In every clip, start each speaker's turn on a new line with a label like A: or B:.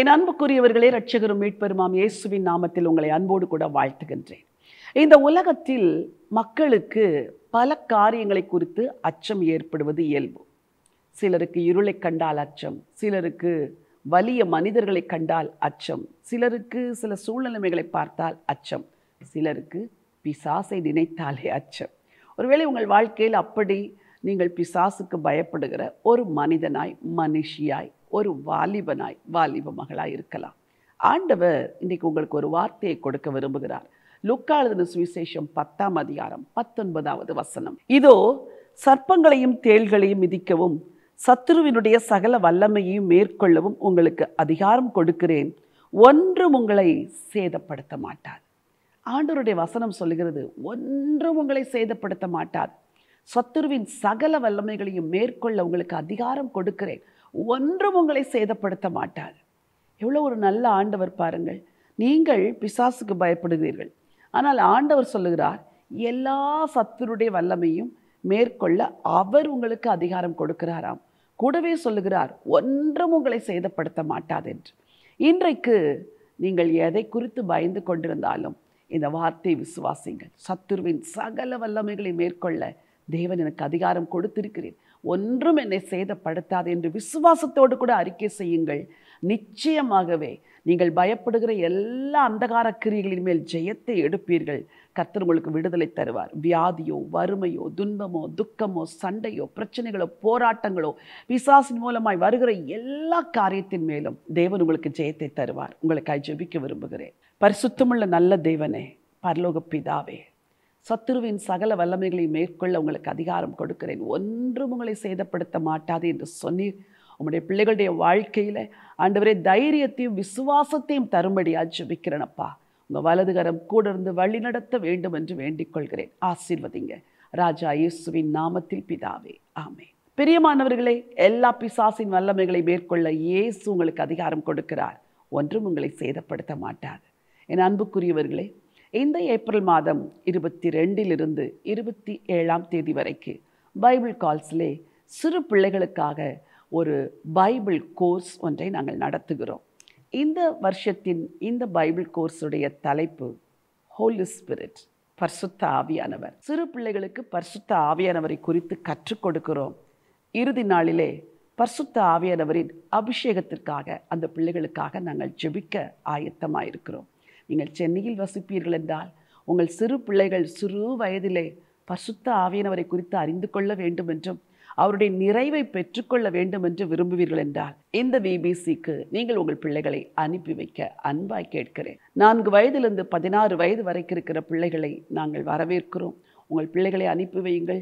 A: என் அன்புக்குரியவர்களே ரட்சகரும் மீட்பெருமாம் இயேசுவின் நாமத்தில் உங்களை அன்போடு கூட வாழ்த்துகின்றேன் இந்த உலகத்தில் மக்களுக்கு பல காரியங்களை குறித்து அச்சம் ஏற்படுவது இயல்பு சிலருக்கு இருளை கண்டால் அச்சம் சிலருக்கு வலிய மனிதர்களை கண்டால் அச்சம் சிலருக்கு சில சூழ்நிலைமைகளை பார்த்தால் அச்சம் சிலருக்கு பிசாசை நினைத்தாலே அச்சம் ஒருவேளை உங்கள் வாழ்க்கையில் அப்படி நீங்கள் பிசாசுக்கு பயப்படுகிற ஒரு மனிதனாய் மனுஷியாய் ஒரு வாலிபனாய் வாலிப மகளாய் இருக்கலாம் ஆண்டவர் இன்றைக்கு உங்களுக்கு ஒரு வார்த்தையை கொடுக்க விரும்புகிறார் லுக்காளதின சுவிசேஷம் பத்தாம் அதிகாரம் பத்தொன்பதாவது வசனம் இதோ சர்ப்பங்களையும் தேள்களையும் மிதிக்கவும் சத்துருவினுடைய சகல வல்லமையையும் மேற்கொள்ளவும் உங்களுக்கு அதிகாரம் கொடுக்கிறேன் ஒன்றும் உங்களை சேதப்படுத்த மாட்டார் ஆண்டவருடைய வசனம் சொல்லுகிறது ஒன்றும் உங்களை சேதப்படுத்த மாட்டார் சத்துருவின் சகல வல்லமைகளையும் மேற்கொள்ள உங்களுக்கு அதிகாரம் கொடுக்கிறேன் ஒன்றும் உங்களை சேதப்படுத்த மாட்டார் எவ்வளோ ஒரு நல்ல ஆண்டவர் பாருங்கள் நீங்கள் பிசாசுக்கு பயப்படுகிறீர்கள் ஆனால் ஆண்டவர் சொல்லுகிறார் எல்லா சத்துருடைய வல்லமையும் மேற்கொள்ள அவர் உங்களுக்கு அதிகாரம் கொடுக்கிறாராம் கூடவே சொல்லுகிறார் ஒன்றும் உங்களை சேதப்படுத்த மாட்டாது என்று இன்றைக்கு நீங்கள் எதை குறித்து பயந்து கொண்டிருந்தாலும் இந்த வார்த்தை விசுவாசிங்கள் சத்துருவின் சகல வல்லமைகளை மேற்கொள்ள தேவன் எனக்கு அதிகாரம் கொடுத்திருக்கிறேன் ஒன்றும் என்னை சேதப்படுத்தாது என்று விசுவாசத்தோடு கூட அறிக்கை செய்யுங்கள் நிச்சயமாகவே நீங்கள் பயப்படுகிற எல்லா அந்தகார கிரியைகளின் மேல் ஜெயத்தை எடுப்பீர்கள் கர்த்தர் உங்களுக்கு விடுதலை தருவார் வியாதியோ வறுமையோ துன்பமோ துக்கமோ சண்டையோ பிரச்சனைகளோ போராட்டங்களோ விசாசின் மூலமாய் வருகிற எல்லா காரியத்தின் மேலும் தேவன் உங்களுக்கு ஜெயத்தை தருவார் உங்களுக்கு ஜெபிக்க விரும்புகிறேன் பரிசுத்தமுள்ள நல்ல தேவனே பரலோக பிதாவே சத்துருவின் சகல வல்லமைகளை மேற்கொள்ள உங்களுக்கு அதிகாரம் கொடுக்கிறேன் ஒன்றும் உங்களை சேதப்படுத்த மாட்டாது என்று சொல்லி உங்களுடைய பிள்ளைகளுடைய வாழ்க்கையில் ஆண்டவரே தைரியத்தையும் விசுவாசத்தையும் தரும்படி ஜெபிக்கிறேனப்பா உங்கள் வலதுகரம் கூட இருந்து வழி நடத்த வேண்டும் என்று வேண்டிக் கொள்கிறேன் ஆசீர்வதிங்க ராஜா இயேசுவின் நாமத்தில் பிதாவே ஆமே பிரியமானவர்களே எல்லா பிசாசின் வல்லமைகளை மேற்கொள்ள இயேசு உங்களுக்கு அதிகாரம் கொடுக்கிறார் ஒன்றும் உங்களை சேதப்படுத்த மாட்டார் என் அன்புக்குரியவர்களே இந்த ஏப்ரல் மாதம் இருபத்தி ரெண்டிலிருந்து இருபத்தி ஏழாம் தேதி வரைக்கு பைபிள் கால்ஸ்லே சிறு பிள்ளைகளுக்காக ஒரு பைபிள் கோர்ஸ் ஒன்றை நாங்கள் நடத்துகிறோம் இந்த வருஷத்தின் இந்த பைபிள் கோர்ஸுடைய தலைப்பு ஹோலி ஸ்பிரிட் பர்சுத்த ஆவியானவர் சிறு பிள்ளைகளுக்கு பர்சுத்த ஆவியானவரை குறித்து கற்றுக் கொடுக்கிறோம் இறுதி நாளிலே பர்சுத்த ஆவியானவரின் அபிஷேகத்திற்காக அந்த பிள்ளைகளுக்காக நாங்கள் ஜெபிக்க ஆயத்தமாக இருக்கிறோம் நீங்கள் சென்னையில் வசிப்பீர்கள் என்றால் உங்கள் சிறு பிள்ளைகள் சிறு வயதிலே பசுத்த ஆவியனவரை குறித்து அறிந்து கொள்ள வேண்டும் என்றும் அவருடைய நிறைவை பெற்றுக்கொள்ள வேண்டும் என்று விரும்புவீர்கள் என்றால் இந்த பிபிசிக்கு நீங்கள் உங்கள் பிள்ளைகளை அனுப்பி வைக்க அன்பாய் கேட்கிறேன் நான்கு வயதிலிருந்து பதினாறு வயது வரைக்கும் இருக்கிற பிள்ளைகளை நாங்கள் வரவேற்கிறோம் உங்கள் பிள்ளைகளை அனுப்பி வையுங்கள்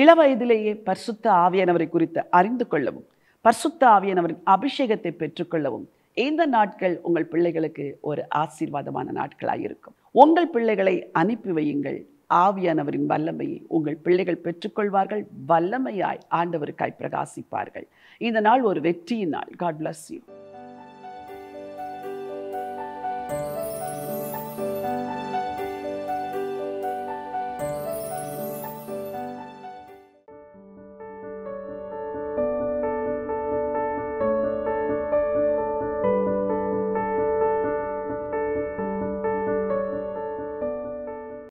A: இள வயதிலேயே பரிசுத்த ஆவியானவரை குறித்து அறிந்து கொள்ளவும் பர்சுத்த ஆவியானவரின் அபிஷேகத்தை பெற்றுக்கொள்ளவும் இந்த நாட்கள் உங்கள் பிள்ளைகளுக்கு ஒரு ஆசீர்வாதமான நாட்களாக இருக்கும் உங்கள் பிள்ளைகளை அனுப்பி வையுங்கள் ஆவியானவரின் வல்லமையை உங்கள் பிள்ளைகள் பெற்றுக்கொள்வார்கள் வல்லமையாய் ஆண்டவருக்காய் பிரகாசிப்பார்கள் இந்த நாள் ஒரு வெற்றியின் நாள் காட் பிளஸ் யூ